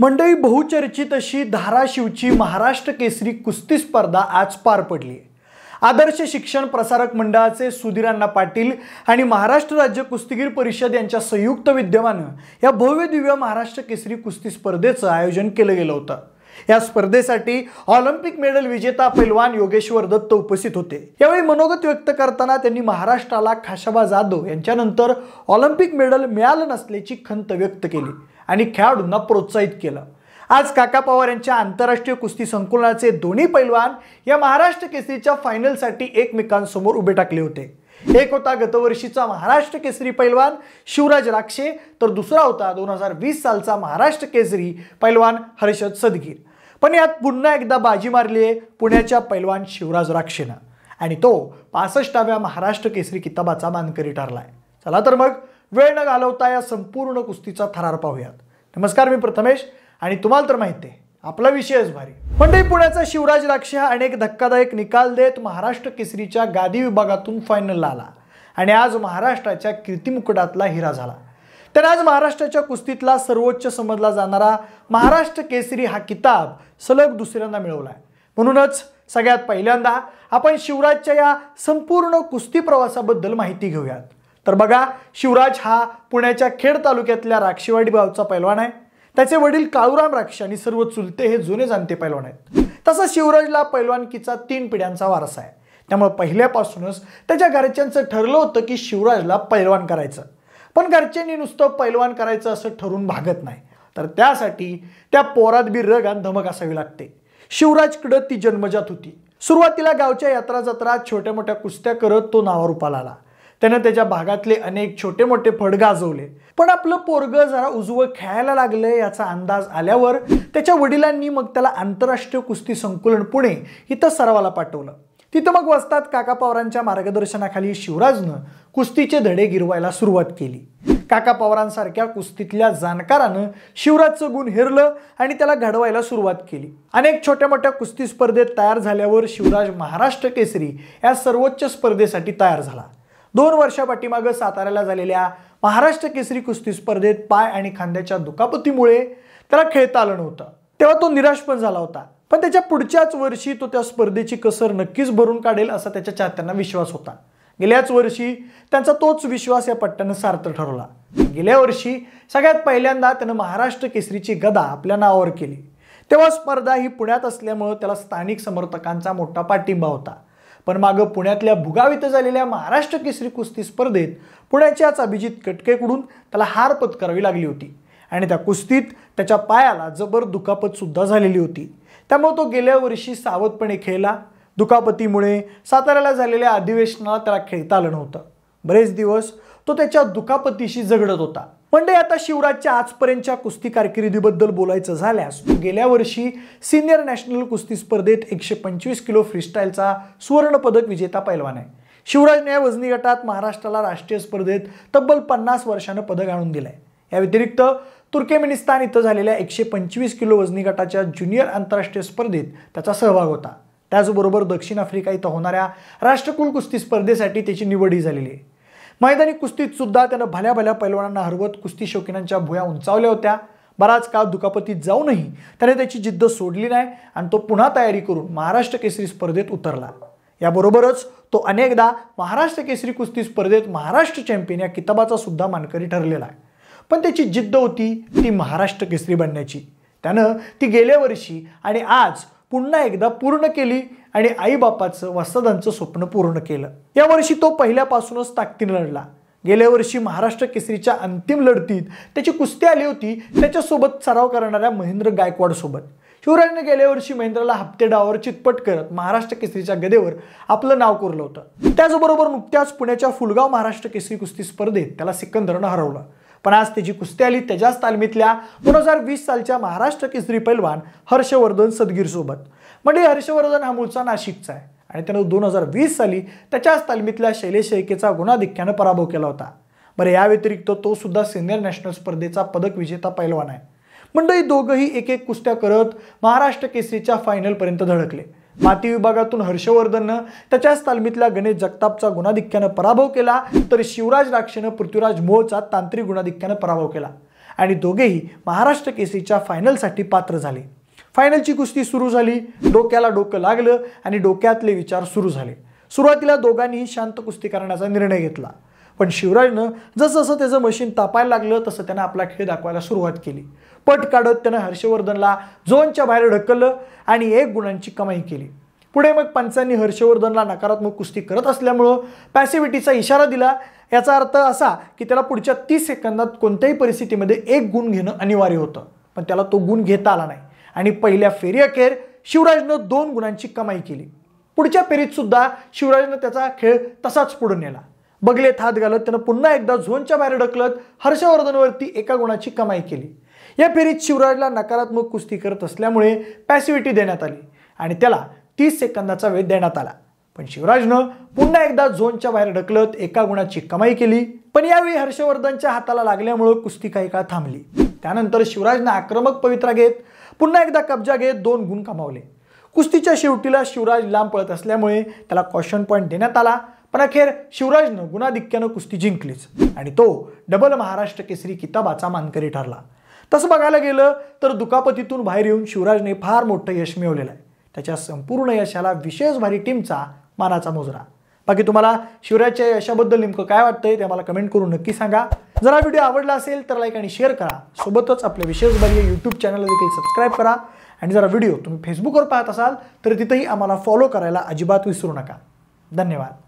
मंडळी बहुचर्चित अशी धाराशिवची महाराष्ट्र केसरी कुस्ती स्पर्धा आज पार पडली आदर्श शिक्षण प्रसारक मंडळाचे सुधीरांना पाटील आणि महाराष्ट्र राज्य कुस्तीगीर परिषद यांच्या संयुक्त विद्यमानं या भव्य दिव्य महाराष्ट्र केसरी कुस्ती स्पर्धेचं आयोजन केलं गेलं होतं या स्पर्धेसाठी ऑलिम्पिक मेडल विजेता पैलवान योगेश्वर दत्त उपस्थित होते यावेळी मनोगत व्यक्त करताना त्यांनी महाराष्ट्राला खाशाबा जाधव यांच्यानंतर ऑलिम्पिक मेडल मिळालं नसल्याची खंत व्यक्त केली आणि खेळाडूंना प्रोत्साहित केलं आज काका पवार यांच्या आंतरराष्ट्रीय कुस्ती संकुलनाचे दोन्ही पैलवान या महाराष्ट्र केसरीच्या फायनलसाठी एकमेकांसमोर उभे टाकले होते एक होता गतवर्षीचा महाराष्ट्र केसरी पैलवान शिवराज राक्षे तर दुसरा होता दोन हजार वीस सालचा महाराष्ट्र केसरी पैलवान हर्षद सदगीर पण यात पुन्हा एकदा बाजी मारली आहे पुण्याच्या पैलवान शिवराज राक्षेनं आणि तो पासष्टाव्या महाराष्ट्र केसरी किताबाचा मानकरी ठरलाय चला तर मग वेळ न घालवता या संपूर्ण कुस्तीचा थरार पाहूयात नमस्कार मी प्रथमेश आणि तुम्हाला तर माहिती आहे आपला विषयच भारी मंडई म्हणजे पुण्याचा शिवराज राक्ष हा अनेक धक्कादायक निकाल देत महाराष्ट्र केसरीच्या गादी विभागातून फायनलला आला आणि आज महाराष्ट्राच्या कीर्तिमुकुटातला हिरा झाला तर आज महाराष्ट्राच्या कुस्तीतला सर्वोच्च समजला जाणारा महाराष्ट्र केसरी हा किताब सलग दुसऱ्यांदा मिळवला आहे म्हणूनच सगळ्यात पहिल्यांदा आपण शिवराजच्या या संपूर्ण कुस्ती प्रवासाबद्दल माहिती घेऊयात तर बघा शिवराज हा पुण्याच्या खेड तालुक्यातल्या राक्षीवाडी गावचा पैलवान आहे त्याचे वडील काळूराम राक्ष आणि सर्व चुलते हे जुने जाणते पैलवान आहेत तसंच शिवराजला पैलवानकीचा तीन पिढ्यांचा वारसा आहे त्यामुळे पहिल्यापासूनच त्याच्या घरच्यांचं ठरलं होतं की शिवराजला पैलवान करायचं पण घरच्यांनी नुसतं पैलवान करायचं असं ठरून भागत नाही तर त्यासाठी त्या पोरात बी रग आणि धमक असावी लागते शिवराजकडं ती जन्मजात होती सुरुवातीला गावच्या यात्रा जत्रात छोट्या मोठ्या कुस्त्या करत तो नावारूपाला आला त्यानं त्याच्या भागातले अनेक छोटे मोठे फड गाजवले पण आपलं पोरग जरा उजवं खेळायला लागलं याचा अंदाज आल्यावर त्याच्या वडिलांनी मग त्याला आंतरराष्ट्रीय कुस्ती संकुलन पुणे इथं सरावाला पाठवलं तिथं मग वस्तात काका पवारांच्या मार्गदर्शनाखाली शिवराजनं कुस्तीचे धडे गिरवायला सुरुवात केली काका पवारांसारख्या कुस्तीतल्या जाणकारानं शिवराजचं गुण हिरलं आणि त्याला घडवायला सुरुवात केली अनेक छोट्या मोठ्या कुस्ती स्पर्धेत तयार झाल्यावर शिवराज महाराष्ट्र केसरी या सर्वोच्च स्पर्धेसाठी तयार झाला दोन पाठीमागं साताऱ्याला झालेल्या महाराष्ट्र केसरी कुस्ती स्पर्धेत पाय आणि खांद्याच्या दुखापतीमुळे त्याला खेळता आलं नव्हतं तेव्हा तो निराश पण झाला होता पण त्याच्या पुढच्याच वर्षी तो त्या स्पर्धेची कसर नक्कीच भरून काढेल असा त्याच्या चाहत्यांना विश्वास होता गेल्याच वर्षी त्यांचा तोच विश्वास या पट्ट्यानं सार्थ ठरवला गेल्या वर्षी सगळ्यात पहिल्यांदा त्यानं महाराष्ट्र केसरीची गदा आपल्या नावावर केली तेव्हा स्पर्धा ही पुण्यात असल्यामुळं त्याला स्थानिक समर्थकांचा मोठा पाठिंबा होता पण मागं पुण्यातल्या भुगाव इथं झालेल्या महाराष्ट्र केसरी कुस्ती स्पर्धेत पुण्याच्याच अभिजित कटकेकडून त्याला हार पत्करावी लागली होती आणि त्या कुस्तीत त्याच्या पायाला जबर दुखापतसुद्धा झालेली होती त्यामुळे तो गेल्या वर्षी सावधपणे खेळला दुखापतीमुळे साताऱ्याला झालेल्या अधिवेशनाला त्याला खेळता आलं नव्हतं बरेच दिवस तो त्याच्या दुखापतीशी झगडत होता म्हणजे आता शिवराजच्या आजपर्यंतच्या कुस्ती कारकिर्दीबद्दल बोलायचं झाल्यास तो गेल्या वर्षी सिनियर नॅशनल कुस्ती स्पर्धेत एकशे पंचवीस किलो फ्रीस्टाईलचा पदक विजेता पैलवान आहे शिवराजने या वजनी गटात महाराष्ट्राला राष्ट्रीय स्पर्धेत तब्बल पन्नास वर्षानं पदक आणून दिलं आहे या व्यतिरिक्त तुर्केमिनिस्तान इथं झालेल्या एकशे पंचवीस किलो वजनी गटाच्या ज्युनियर आंतरराष्ट्रीय स्पर्धेत त्याचा सहभाग होता त्याचबरोबर दक्षिण आफ्रिका इथं होणाऱ्या राष्ट्रकुल कुस्ती स्पर्धेसाठी त्याची निवडही झालेली आहे मैदानी कुस्तीत सुद्धा त्यानं भल्या भल्या पैलवानांना हरवत कुस्ती शौकीनांच्या भुया उंचावल्या होत्या बराच काळ दुखापतीत जाऊनही त्याने त्याची जिद्द सोडली नाही आणि तो पुन्हा तयारी करून महाराष्ट्र केसरी स्पर्धेत उतरला याबरोबरच तो अनेकदा महाराष्ट्र केसरी कुस्ती स्पर्धेत महाराष्ट्र चॅम्पियन या किताबाचा सुद्धा मानकरी ठरलेला आहे पण त्याची जिद्द होती ती महाराष्ट्र केसरी बनण्याची त्यानं ती गेल्या वर्षी आणि आज पुन्हा एकदा पूर्ण केली आणि आईबापाचं वसदांचं स्वप्न पूर्ण केलं यावर्षी तो पहिल्यापासूनच ताकदीने लढला गेल्या वर्षी महाराष्ट्र केसरीच्या अंतिम लढतीत त्याची कुस्ती आली होती त्याच्यासोबत सराव करणाऱ्या महेंद्र गायकवाडसोबत शिवराजने गेल्या वर्षी महेंद्रला हप्ते डाववर चितपट करत महाराष्ट्र केसरीच्या गदेवर आपलं नाव कोरलं होतं त्याचबरोबर नुकत्याच पुण्याच्या फुलगाव महाराष्ट्र केसरी कुस्ती स्पर्धेत त्याला सिकंदरनं हरवलं पण आज त्याची कुस्ती आली त्याच्याच तालमीतल्या दोन हजार वीस सालच्या महाराष्ट्र केसरी पैलवान हर्षवर्धन सदगीरसोबत म्हणजे हर्षवर्धन हा मूळचा नाशिकचा आहे आणि त्यानं दोन हजार वीस साली त्याच्याच तालमीतल्या शैलेश ऐकेचा गुणाधिक्यानं पराभव केला होता बरं या व्यतिरिक्त तो सुद्धा सिनियर नॅशनल स्पर्धेचा पदक विजेता पैलवान आहे मंडळी म्हणजे दोघंही एक एक कुस्त्या करत महाराष्ट्र केसरीच्या फायनलपर्यंत धडकले माती विभागातून हर्षवर्धननं त्याच्याच तालमीतल्या गणेश जगतापचा गुणाधिक्यानं पराभव केला तर शिवराज राक्षेनं पृथ्वीराज मोहचा तांत्रिक गुणाधिक्यानं पराभव केला आणि दोघेही महाराष्ट्र केसरीच्या फायनलसाठी पात्र झाले फायनलची कुस्ती सुरू झाली डोक्याला डोकं लागलं आणि डोक्यातले विचार सुरू झाले सुरुवातीला दोघांनीही शांत कुस्ती करण्याचा निर्णय घेतला पण शिवराजनं जसं जसं त्याचं मशीन तापायला लागलं तसं त्यानं आपला खेळ दाखवायला सुरुवात केली पट काढत त्यानं हर्षवर्धनला झोनच्या बाहेर ढकललं आणि एक गुणांची कमाई केली पुढे मग पंचांनी हर्षवर्धनला नकारात्मक कुस्ती करत असल्यामुळं पॅसिव्हिटीचा इशारा दिला याचा अर्थ असा की त्याला पुढच्या तीस सेकंदात कोणत्याही परिस्थितीमध्ये एक गुण घेणं अनिवार्य होतं पण त्याला तो गुण घेता आला नाही आणि पहिल्या फेरी अखेर शिवराजनं दोन गुणांची कमाई केली पुढच्या फेरीतसुद्धा शिवराजनं त्याचा खेळ तसाच पुढे नेला बगलेत हात घालत त्यानं पुन्हा एकदा झोनच्या बाहेर ढकलत हर्षवर्धनवरती एका गुणाची कमाई केली या फेरीत शिवराजला नकारात्मक कुस्ती करत असल्यामुळे पॅसिव्हिटी देण्यात आली आणि त्याला तीस सेकंदाचा वेध देण्यात आला पण शिवराजनं पुन्हा एकदा झोनच्या बाहेर ढकलत एका गुणाची कमाई केली पण यावेळी हर्षवर्धनच्या हाताला लागल्यामुळं कुस्ती काही काळ थांबली त्यानंतर शिवराजनं आक्रमक पवित्रा घेत पुन्हा एकदा कब्जा घेत दोन गुण कमावले कुस्तीच्या शेवटीला शिवराज लांब पळत असल्यामुळे त्याला कॉशन पॉईंट देण्यात आला पण अखेर शिवराजनं गुणाधिक्यानं कुस्ती जिंकलीच आणि तो डबल महाराष्ट्र केसरी किताबाचा मानकरी ठरला तसं बघायला गेलं तर दुखापतीतून बाहेर येऊन शिवराजने फार मोठं यश मिळवलेलं आहे त्याच्या संपूर्ण यशाला विशेष भारी टीमचा मानाचा मोजरा बाकी तुम्हाला शिवराजच्या यशाबद्दल नेमकं काय वाटतंय ते मला कमेंट करून नक्की सांगा जर हा व्हिडिओ आवडला असेल तर लाईक आणि शेअर करा सोबतच आपल्या विशेष भारी यूट्यूब चॅनलला देखील सबस्क्राईब करा आणि जरा व्हिडिओ तुम्ही फेसबुकवर पाहत असाल तर तिथेही आम्हाला फॉलो करायला अजिबात विसरू नका धन्यवाद